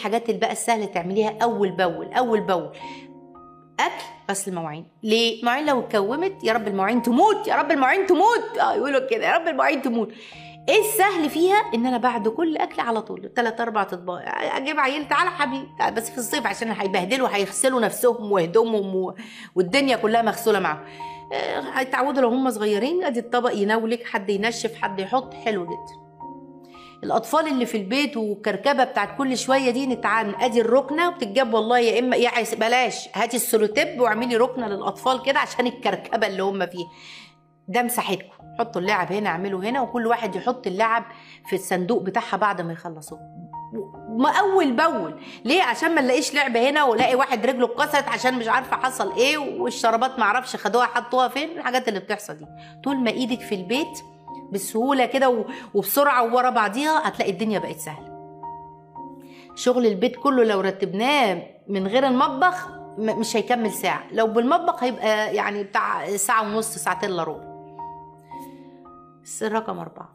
الحاجات اللي بقى السهله تعمليها اول باول اول باول اكل غسل المواعين ليه المواعين لو اتكومت يا رب المواعين تموت يا رب المواعين تموت اه يقولوا كده يا رب المواعين تموت ايه السهل فيها ان انا بعد كل اكل على طول ثلاث اربع اطباق اجيب عيل تعالى حبيبي بس في الصيف عشان هيبهدلوا هيغسلوا نفسهم وهدومهم و... والدنيا كلها مغسوله معاهم آه، هيتعودوا لو هم صغيرين ادي الطبق يناولك حد ينشف حد يحط حلو جدا الاطفال اللي في البيت والكركبه بتاعت كل شويه دي نتعان ادي الركنه وبتتجاب والله يا اما يا بلاش هاتي السلوتيب واعملي ركنه للاطفال كده عشان الكركبه اللي هم فيها ده مساحتكم حطوا اللعب هنا اعملوا هنا وكل واحد يحط اللعب في الصندوق بتاعها بعد ما يخلصوه ما اول باول ليه عشان ما نلاقيش لعبه هنا والاقي واحد رجله اتكسرت عشان مش عارفه حصل ايه والشرابات ما اعرفش خدوها حطوها فين الحاجات اللي بتحصل دي طول ما ايدك في البيت بسهوله كده وبسرعه وورا بعضيها هتلاقي الدنيا بقت سهله شغل البيت كله لو رتبناه من غير المطبخ مش هيكمل ساعه لو بالمطبخ هيبقى يعني بتاع ساعه ونص ساعتين الا ربع السر رقم أربعة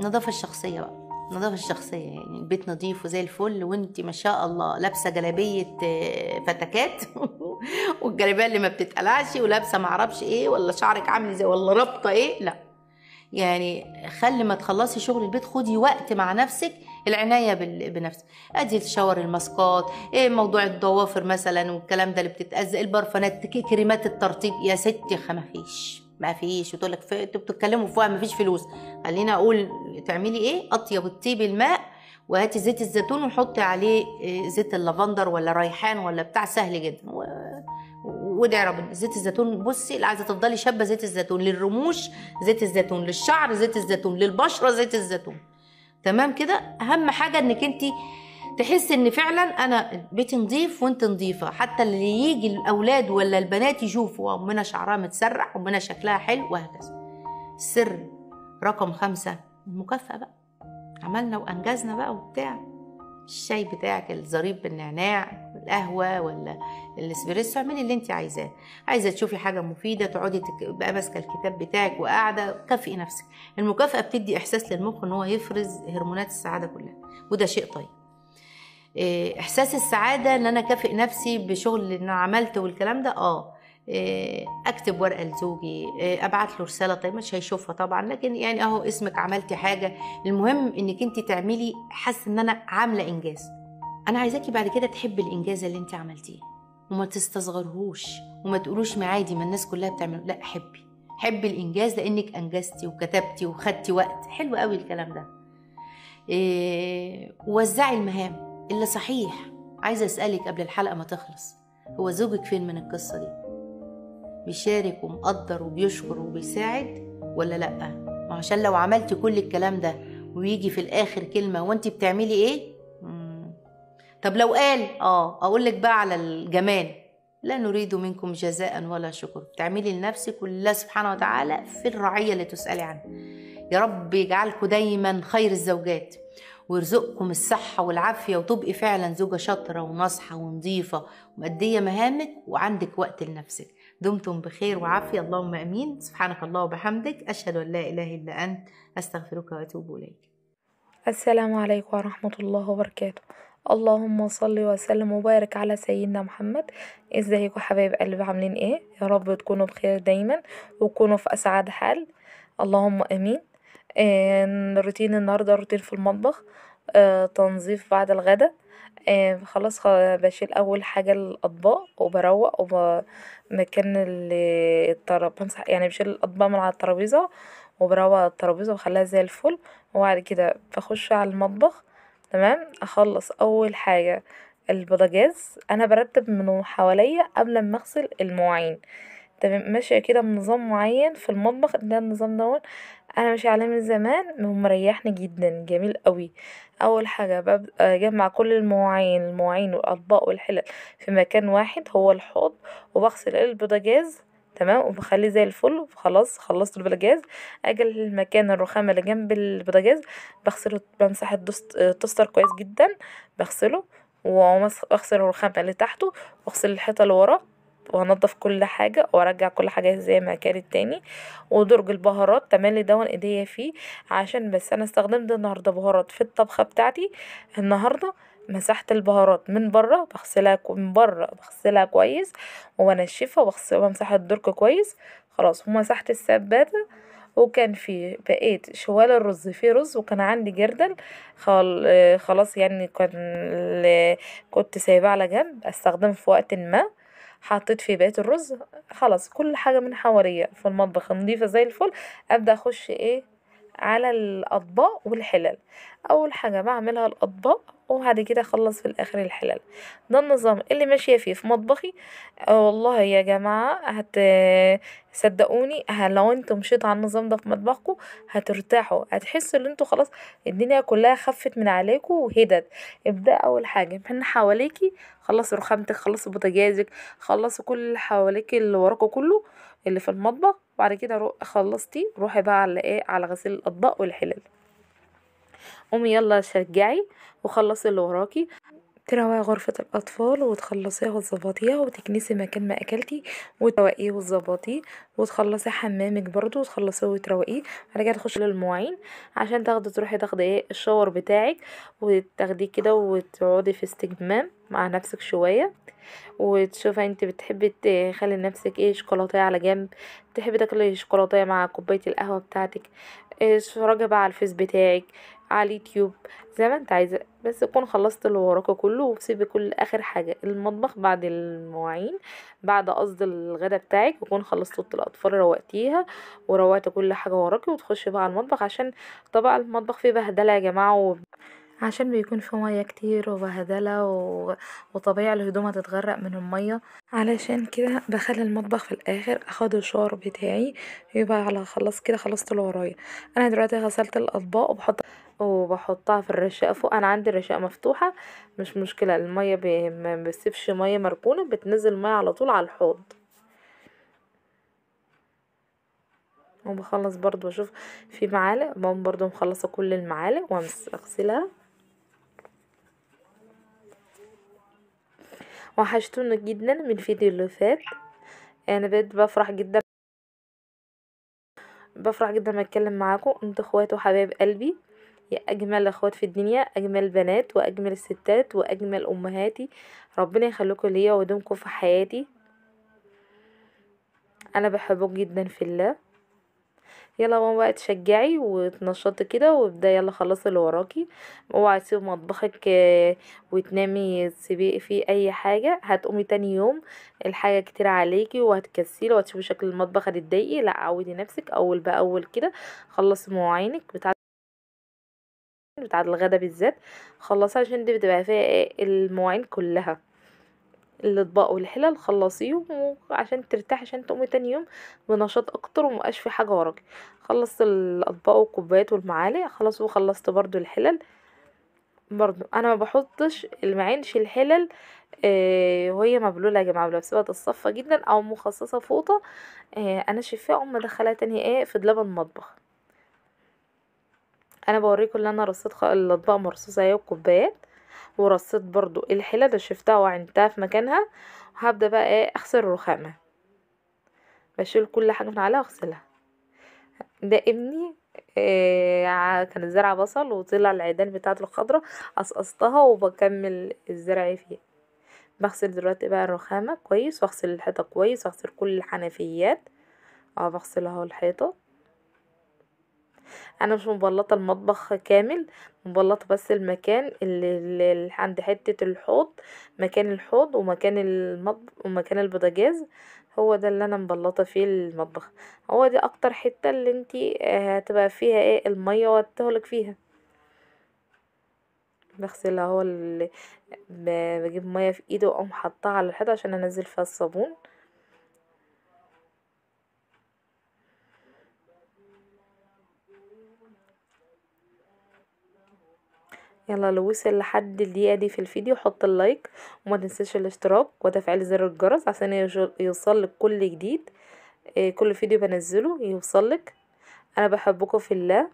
النظافة الشخصية بقى النظافة الشخصية يعني البيت نظيف وزي الفل وانت ما شاء الله لابسة جلابية آه، فتكات والجلابية اللي ما بتتقلعش ولابسة معرفش ايه ولا شعرك عامل زي ولا رابطة ايه لا يعني خلي ما تخلصي شغل البيت خدي وقت مع نفسك العنايه بنفسك ادي الشاور الماسكات ايه موضوع الضوافر مثلا والكلام ده اللي بتتأذى البرفانات كريمات الترطيب يا ستي ما فيش ما فيش وتقول لك انتوا بتتكلموا فوق ما فيش فلوس خليني اقول تعملي ايه اطيب الطيب الماء وهاتي زيت الزيتون وحطي عليه إيه، زيت اللافندر ولا ريحان ولا بتاع سهل جدا موجود رب زيت الزيتون بصي اللي عايزه تفضلي شابه زيت الزيتون للرموش زيت الزيتون للشعر زيت الزيتون للبشره زيت الزيتون تمام كده اهم حاجه انك انت تحسي ان فعلا انا بيتي نظيف وانت نظيفه حتى اللي يجي الاولاد ولا البنات يشوفوا امنا شعرها متسرح امنا شكلها حلو وهكذا السر رقم خمسة المكافأة بقى عملنا وأنجزنا بقى وبتاع الشاي بتاعك الزريب بالنعناع القهوة ولا الاسبريسو اعملي اللي انت عايزاه عايزة تشوفي حاجة مفيدة تقعدي تبقى ماسكة الكتاب بتاعك وقاعدة كافئي نفسك المكافأة بتدي إحساس للمخ إن هو يفرز هرمونات السعادة كلها وده شيء طيب آه، إحساس السعادة إن أنا كافئ نفسي بشغل اللي أنا عملته والكلام ده آه آه، اكتب ورقه لزوجي آه، ابعت له رساله طيب مش هيشوفها طبعا لكن يعني اهو اسمك عملتي حاجه المهم انك انت تعملي حاسه ان انا عامله انجاز انا عايزاكي بعد كده تحبي الانجاز اللي انت عملتيه وما تستصغرهوش وما تقولوش معادي ما الناس كلها بتعمل لا حبي حبي الانجاز لانك انجزتي وكتبتي وخدتي وقت حلو قوي الكلام ده إيه وزعي المهام اللي صحيح عايزه اسالك قبل الحلقه ما تخلص هو زوجك فين من القصه دي بيشارك ومقدر وبيشكر وبيساعد ولا لأ ما عشان لو عملت كل الكلام ده ويجي في الآخر كلمة وانت بتعملي ايه طب لو قال اه اقول لك بقى على الجمال لا نريد منكم جزاء ولا شكر بتعملي لنفسك ولله سبحانه وتعالى في الرعية اللي تسألي عنها يا رب يجعلكم دايما خير الزوجات ويرزقكم الصحة والعافية وتبقي فعلا زوجة شاطرة وناصحة ونظيفة ومأدية مهامك وعندك وقت لنفسك دمتم بخير وعافية اللهم أمين سبحانك الله وبحمدك أشهد أن لا إله إلا أنت أستغفرك وأتوب إليك السلام عليكم ورحمة الله وبركاته اللهم صل وسلم وبارك على سيدنا محمد ازيكم حبايب قلبي عاملين ايه يا رب تكونوا بخير دايما وتكونوا في اسعد حال اللهم امين آه روتين النهارده روتين في المطبخ آه تنظيف بعد الغداء آه آه، خلاص بشيل اول حاجه الاطباق وبروق ومكان الطرب يعني بشيل الاطباق من على الترابيزه وبروق الترابيزه وخليها زي الفل وبعد كده بخش على المطبخ تمام اخلص اول حاجه البوتاجاز انا برتب من حواليا قبل ما اغسل المواعين تمام ماشيه كده بنظام معين في المطبخ ده النظام دوت انا ماشي عليه من زمان ومريحني جدا جميل قوي اول حاجه ببقى اجمع كل المواعين المواعين والاطباق والحلل في مكان واحد هو الحوض وبغسل البوتاجاز تمام وبخليه زي الفل خلاص خلصت البوتاجاز اجي المكان الرخامه اللي جنب البوتاجاز بغسله بمسح التوستر كويس جدا بغسله واغسل الرخامه اللي تحته واغسل الحيطه اللي وراه وانضف كل حاجة وارجع كل حاجة زي ما كانت تاني ودرج البهارات تملي دون ايديا فيه عشان بس انا استخدمت النهاردة بهارات في الطبخة بتاعتي النهاردة مسحت البهارات من بره بغسلها من بره بغسلها كويس وبنشفها وبمسح الدرج كويس خلاص ومسحت السباته وكان في بقيت شوال الرز فيه رز وكان عندي جردل خلاص يعني كان كنت سايباه على جنب استخدمه في وقت ما حطيت في بيت الرز خلاص كل حاجه من حواليا في المطبخ نضيفه زي الفل ابدا اخش ايه على الاطباق والحلل اول حاجه بعملها الاطباق وبعد كده اخلص في الاخر الحلل ده النظام اللي ماشيه فيه في مطبخي آه، والله يا جماعه هت صدقوني لو انتم مشيتوا على النظام ده في مطبخكم هترتاحوا هتحسوا ان انتوا خلاص الدنيا كلها خفت من عليكم وهدت ابدا اول حاجه من حواليكي خلص رخامتك خلص بوتاجازك خلص كل حواليك اللي وراكوا كله اللي في المطبخ بعد كده رو خلصتي روحي بقى على ايه على غسيل الاطباق والحلل قومي يلا شجعي وخلصي اللي وراكي تروقي غرفة الأطفال وتخلصيها وتظبطيها وتكنسي مكان ما أكلتي وتروقيه وتظبطيه وتخلصي حمامك برضو وتخلصيه وتروقيه بعد كده تخشي للمواعين عشان تاخدي تروحي تاخدي ايه الشاور بتاعك وتاخديه كده وتقعدي في استجمام مع نفسك شوية وتشوفي انت بتحبي تخلي نفسك ايه شوكولاتية على جنب تحبي تاكلي شوكولاتية مع كوباية القهوة بتاعتك اتفرجي بقى على الفيس بتاعك على اليوتيوب زي ما انت عايزه بس تكون خلصت اللي وراك كله وسيب كل اخر حاجه المطبخ بعد المواعين بعد قصد الغدا بتاعك تكون خلصت اوضه الاطفال روقتيها وروقت كل حاجه وراكي وتخش بقى على المطبخ عشان طبعا المطبخ فيه بهدله يا جماعه و... عشان بيكون في ميه كتير وبهدله و... وطبيعي الهدوم هتتغرق من الميه علشان كده بخلي المطبخ في الاخر اخد الشاور بتاعي يبقى على خلاص كده خلصت اللي ورايا انا دلوقتي غسلت الاطباق وبحط وبحطها في الرشاقة فوق انا عندي الرشاقة مفتوحة مش مشكلة المية ما بسيبش مية مركونة بتنزل مية على طول على الحوض وبخلص برضو بشوف في معالق بقوم برضو مخلصة كل المعالق وامس وحشتونا وحشتوني جدا من الفيديو اللي فات انا بقيت بفرح جدا بفرح جدا ما اتكلم معاكم انتوا اخوات وحبايب قلبي يا أجمل اخوات في الدنيا أجمل بنات وأجمل الستات وأجمل أمهاتي ربنا يخليكم ليا ويدومكم في حياتي أنا بحبك جدا في الله يلا ماما بقى تشجعي وتنشطي كده وابدا يلا خلصي اللي وراكي اوعي تسيبي مطبخك آه، وتنامي تسيبي فيه اي حاجه هتقومي تاني يوم الحاجه كتير عليكي وهتكسلي وهتشوفي شكل المطبخ هتتضايقي لا عودي نفسك اول باول كده خلصي مواعينك بتاعت الغدا بالذات خلصها عشان دي بتبقى فيها إيه، المواعين كلها الاطباق والحلل خلصيهم عشان ترتاحي عشان تقومي تاني يوم بنشاط اكتر ومبقاش في حاجه وراكي خلصت الاطباق والكوبايات والمعالق خلاص وخلصت برضو الحلل برضو انا ما بحطش المعينش الحلل آه وهي مبلوله يا جماعه بسيبها تصفى جدا او مخصصه فوطه آه انا شفاء اقوم دخلها تاني ايه في دلاب المطبخ انا بوريكم اللي انا رصيت الاطباق مرصوصه اهي والكوبايات ورصيت برضو الحله اللي شفتها وعندها في مكانها وهبدا بقى ايه اغسل الرخامه بشيل كل حاجه من عليها واغسلها ده ابني إيه كان زرع بصل وطلع العيدان بتاعه الخضرة قصقصتها وبكمل الزرع فيها بغسل دلوقتي بقى الرخامة كويس واغسل الحيطة كويس واغسل كل الحنفيات اه بغسلها الحيطة انا مش مبلطه المطبخ كامل مبلطه بس المكان اللي عند حته الحوض مكان الحوض ومكان المطبخ ومكان البوتاجاز هو ده اللي انا مبلطه فيه المطبخ هو دي اكتر حته اللي انتي آه، هتبقى فيها ايه الميه وهتهلك فيها بغسلها هو اللي بجيب ميه في ايدي واقوم حطها على الحيطه عشان انزل فيها الصابون يلا لو وصل لحد الدقيقه دي في الفيديو حط اللايك وما تنساش الاشتراك وتفعيل زر الجرس عشان يوصلك كل جديد آه، كل فيديو بنزله يوصلك انا بحبكم في الله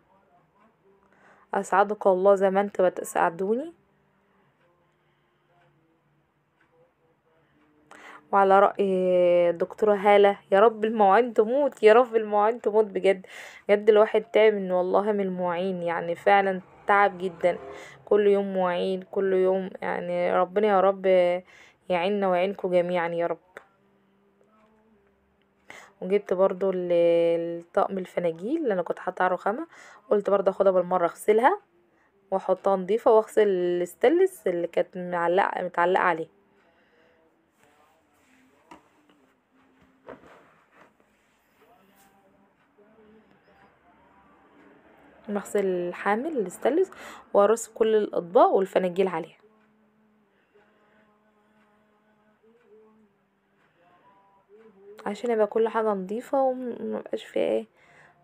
اسعدك الله زي ما انت بتسعدوني وعلى رأي دكتورة هالة يا رب المواعين تموت يا رب المواعين تموت بجد بجد الواحد تعب من والله من المواعين يعني فعلا تعب جدا كل يوم معين كل يوم يعني ربنا يا رب يعيننا ويعينكم جميعا يا رب وجبت برضو الطقم الفناجيل اللي انا كنت حاطه على الرخامه قلت برضو اخدها بالمره اغسلها واحطها نضيفه واغسل الستلس اللي كانت معلقه متعلقه عليه المغسل الحامل الستانلس وارص كل الاطباق والفناجيل عليها عشان يبقى كل حاجه نظيفه ومبقاش فيها ايه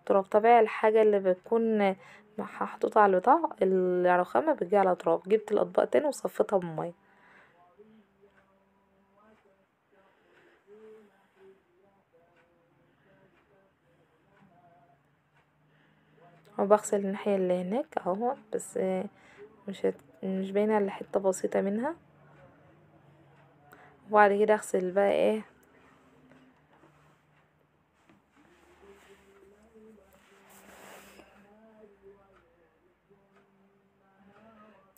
تراب طبيعي الحاجه اللي بتكون محطوطه على البتاع الرخامه بتجي على تراب جبت الاطباق تاني وصفيتها بميه وبغسل الناحية اللي هناك اهو بس مش مش باينه الا حته بسيطه منها وبعد كده اغسل بقى ايه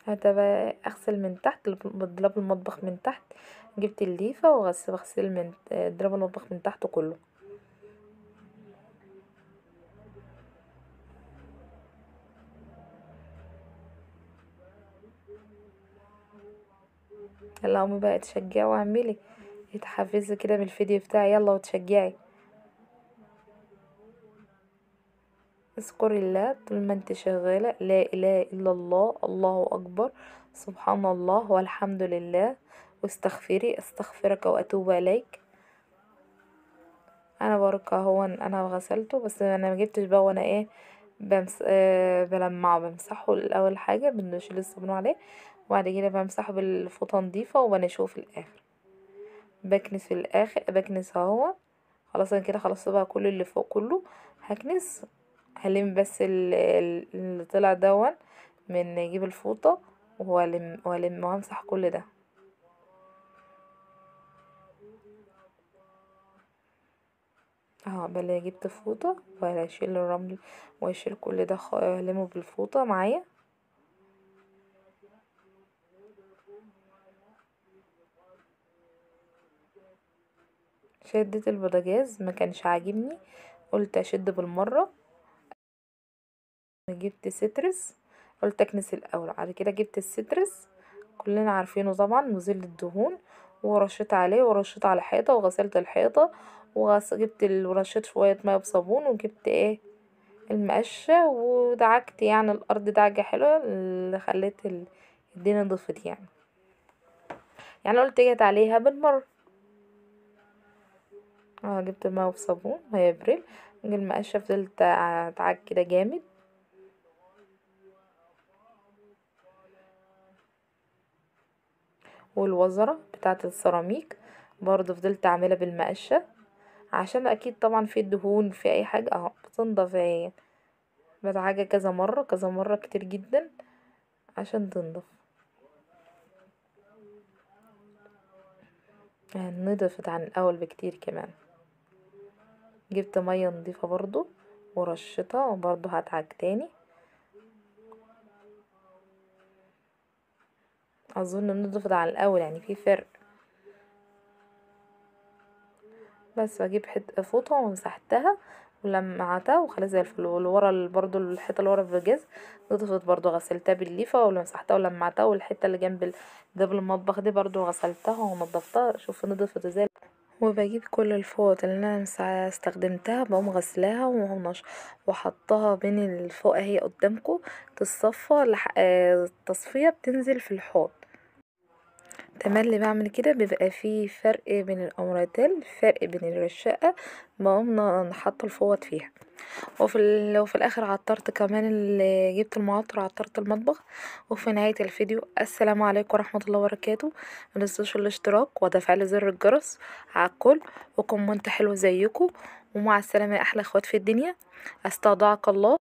هذا بقى اغسل من تحت ضرب المطبخ من تحت جبت الليفه وغسل بغسل من ضرب المطبخ من تحت كله يلا قومي بقى تشجعي واعملي اتحفزي كده من الفيديو بتاعي يلا وتشجعي اذكر الله طول ما انت شغالة لا اله الا الله الله اكبر سبحان الله والحمد لله واستغفري استغفرك واتوب اليك انا بركة هو انا غسلته بس انا مجبتش بقى وانا ايه بمس... آه بلمعه بمسحه الاول حاجة بنشيل الصابون عليه وبعد كده بمسحه بالفوطة نظيفه وبنشوه في الاخر بكنس في الاخر بكنس اهو خلاص انا كده خلصت بقى كل اللي فوق كله هكنس هلم بس اللي طلع دون من اجيب الفوطة والم وهلم وهمسح كل ده اه بلا جبت فوطة وهشيل الرمل وهشيل كل ده هلمه بالفوطة معايا شدت البوتاجاز ما كانش عاجبني قلت اشد بالمره جبت سترس قلت اكنس الاول بعد كده جبت السترس كلنا عارفينه طبعا مزيل الدهون ورشيت عليه ورشيت على الحيطه وغسلت الحيطه وجبت ورشيت شويه ميه بصابون وجبت ايه المقشه ودعكت يعني الارض دعكه حلوه اللي خليت الدنيا نضفت يعني يعني قلت جت عليها بالمرة اه جبت الماء وصابون وهي ابريل من المقشة فضلت اتعك كده جامد والوزرة بتاعة السيراميك برضو فضلت اعملها بالمقشة عشان اكيد طبعا في دهون في اي حاجة اهو بتنضف اهي بتعجة كذا مرة كذا مرة كتير جدا عشان تنضف نضفت عن الاول بكتير كمان جبت مية نضيفة برضو ورشتها وبرضو هتعك تاني اظن نضفت عن الاول يعني في فرق بس بجيب حته فوطه ومسحتها ولمعتها وخلاص زي الفل ورا برضو الحته اللي ورا في نضفت برضو غسلتها بالليفه ومسحتها ولمعتها والحته اللي جنب جنب المطبخ دي برضو غسلتها ونضفتها شوف نضفت ازاي وبجيب كل الفوط اللي انا استخدمتها بقوم غسلاها ومهمش وحطها بين الفوق هي قدامكم تصفى التصفيه آه، بتنزل في الحوض تمام اللي بعمل كده بيبقى فيه فرق بين الامرتين فرق بين الرشاقه بقوم نحط الفوط فيها وفي لو في الاخر عطرت كمان اللي جبت المعطر عطرت المطبخ وفي نهايه الفيديو السلام عليكم ورحمه الله وبركاته ما تنسوش الاشتراك وتفعيل زر الجرس على الكل وكومنت حلو زيكم ومع السلامه يا احلى اخوات في الدنيا استودعك الله